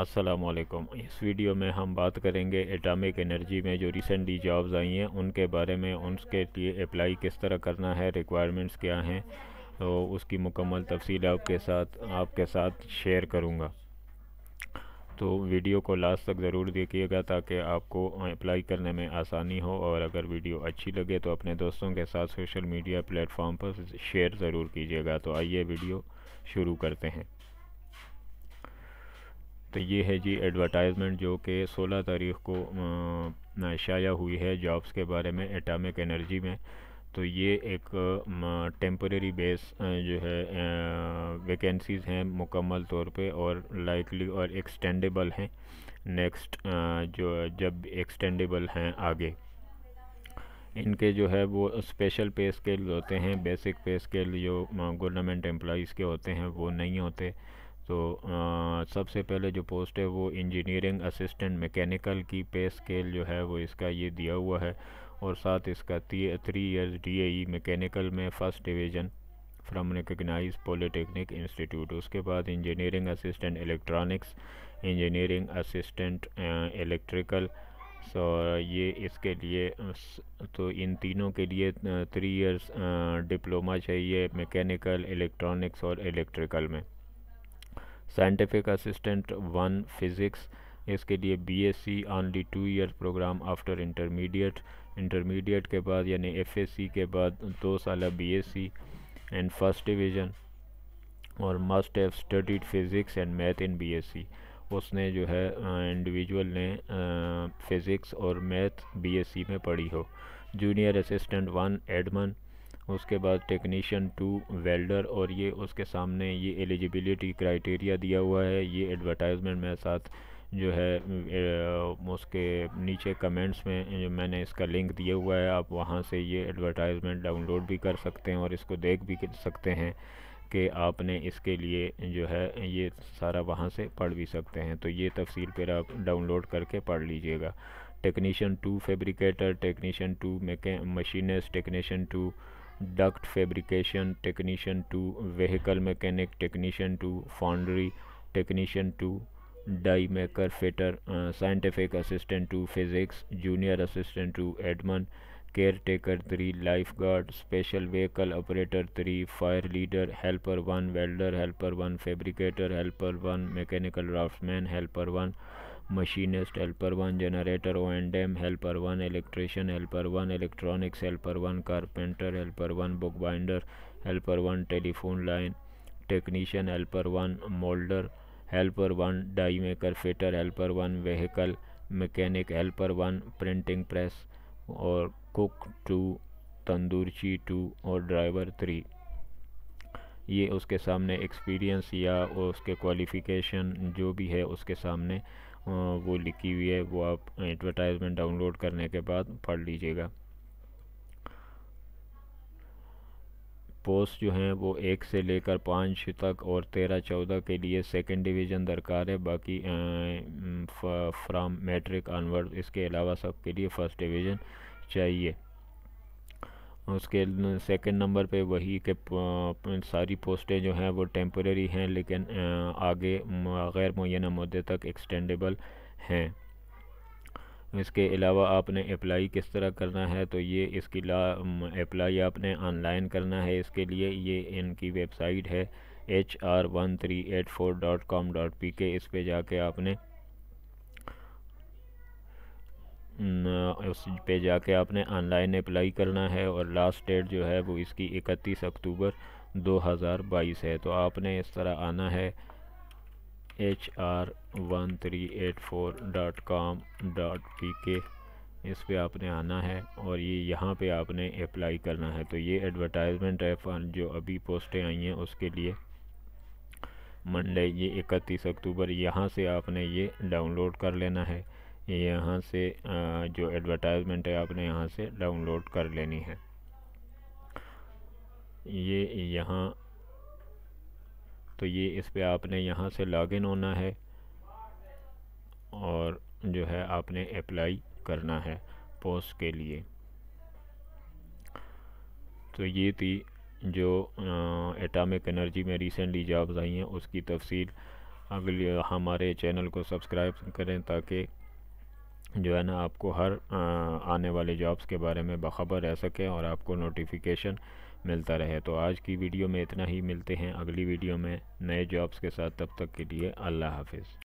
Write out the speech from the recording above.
असलकुम इस वीडियो में हम बात करेंगे एटॉमिक एनर्जी में जो रिसेंटली जॉब्स आई हैं उनके बारे में उनके लिए अप्लाई किस तरह करना है रिक्वायरमेंट्स क्या हैं तो उसकी मुकम्मल तफसील आपके साथ आपके साथ शेयर करूँगा तो वीडियो को लास्ट तक ज़रूर देखिएगा ताकि आपको अप्लाई करने में आसानी हो और अगर वीडियो अच्छी लगे तो अपने दोस्तों के साथ सोशल मीडिया प्लेटफॉर्म पर शेयर ज़रूर कीजिएगा तो आइए वीडियो शुरू करते हैं तो ये है जी एडवर्टाइजमेंट जो कि 16 तारीख को शाया हुई है जॉब्स के बारे में एटॉमिक एनर्जी में तो ये एक टेम्परेरी बेस जो है वैकेंसीज़ हैं मुकम्मल तौर पे और लाइकली और एक्सटेंडेबल हैं नेक्स्ट जो जब एक्सटेंडेबल हैं आगे इनके जो है वो स्पेशल पे स्केल होते हैं बेसिक पे स्केल जो गवर्नमेंट एम्प्लॉज़ के होते हैं वो नहीं होते तो सबसे पहले जो पोस्ट है वो इंजीनियरिंग असिस्टेंट मैकेनिकल की पे स्केल जो है वो इसका ये दिया हुआ है और साथ इसका थ्री इयर्स डी मैकेनिकल में first division from recognised polytechnic institute उसके बाद engineering assistant electronics engineering assistant electrical so ये इसके लिए तो इन तीनों के लिए थ्री इयर्स डिप्लोमा चाहिए मैकेनिकल इलेक्ट्रॉनिक्स और इलेक्ट्रिकल में साइंटिफिक असिस्टेंट वन फिज़िक्स इसके लिए BSc only two year programme after intermediate intermediate के बाद यानी एफएससी के बाद दो साल बीएससी एंड फर्स्ट डिवीज़न और must have studied physics and math in BSc उसने जो है इंडिविजुअल ने फिज़िक्स और मैथ बीएससी में पढ़ी हो जूनियर असिस्टेंट वन एडमन उसके बाद टेक्नीशियन टू वेल्डर और ये उसके सामने ये एलिजिबिलिटी क्राइटेरिया दिया हुआ है ये एडवर्टाइजमेंट मेरे साथ जो है उसके नीचे कमेंट्स में मैंने इसका लिंक दिया हुआ है आप वहाँ से ये एडवर्टाइजमेंट डाउनलोड भी कर सकते हैं और इसको देख भी सकते हैं कि आपने इसके लिए जो है ये सारा वहाँ से पढ़ भी सकते हैं तो ये तफसील फिर आप डाउनलोड करके पढ़ लीजिएगा technician two fabricator technician two machinist technician two duct fabrication technician two vehicle mechanic technician two foundry technician two die maker fitter scientific assistant two physics junior assistant two admin caretaker three lifeguard special vehicle operator three fire leader helper one welder helper one fabricator helper one mechanical draughtsman helper one machinist helper one generator O and M helper one electrician helper one electronics helper one carpenter helper one bookbinder helper one telephone line technician helper one moulder helper one die maker fitter helper one vehicle mechanic helper one printing press और cook two तंदूरची two और driver three ये उसके सामने experience या उसके qualification जो भी है उसके सामने वो लिखी हुई है वो आप एडवर्टाइजमेंट डाउनलोड करने के बाद पढ़ लीजिएगा पोस्ट जो हैं वो एक से लेकर पाँच तक और तेरह चौदह के लिए सेकंड डिवीज़न दरकार है बाकी फ्राम मैट्रिक ऑनवर्ड इसके अलावा सब के लिए फ़र्स्ट डिवीज़न चाहिए उसके सेकंड नंबर पे वही के सारी पोस्टें जो हैं वो टेम्प्रेरी हैं लेकिन आगे गैर मुन मदे तक एक्सटेंडेबल हैं इसके अलावा आपने अप्लाई किस तरह करना है तो ये इसकी ला अप्लाई आपने ऑनलाइन करना है इसके लिए ये इनकी वेबसाइट है H R one three eight four dot com dot P K इस पर जाके आपने उस पे जाके आपने ऑनलाइन अप्लाई करना है और लास्ट डेट जो है वो इसकी 31 अक्टूबर 2022 है तो आपने इस तरह आना है H R one three eight four dot com dot P K इस पर आपने आना है और ये यहाँ पे आपने अप्लाई करना है तो ये एडवर्टाइजमेंट है जो अभी पोस्टें आई हैं उसके लिए मंडे ये इकतीस अक्टूबर यहाँ से आपने ये डाउनलोड कर लेना है यहाँ से जो एडवर्टाइजमेंट है आपने यहाँ से डाउनलोड कर लेनी है ये यहाँ तो ये इस पर आपने यहाँ से लॉगिन होना है और जो है आपने अप्लाई करना है पोस्ट के लिए तो ये थी जो एटॉमिक एनर्जी में रिसेंटली जॉब्स आई हैं उसकी तफसील अगले हमारे चैनल को सब्सक्राइब करें ताकि जो है ना आपको हर आने वाले जॉब्स के बारे में बखबर रह सके और आपको नोटिफिकेशन मिलता रहे तो आज की वीडियो में इतना ही मिलते हैं अगली वीडियो में नए जॉब्स के साथ तब तक के लिए अल्लाह हाफिज़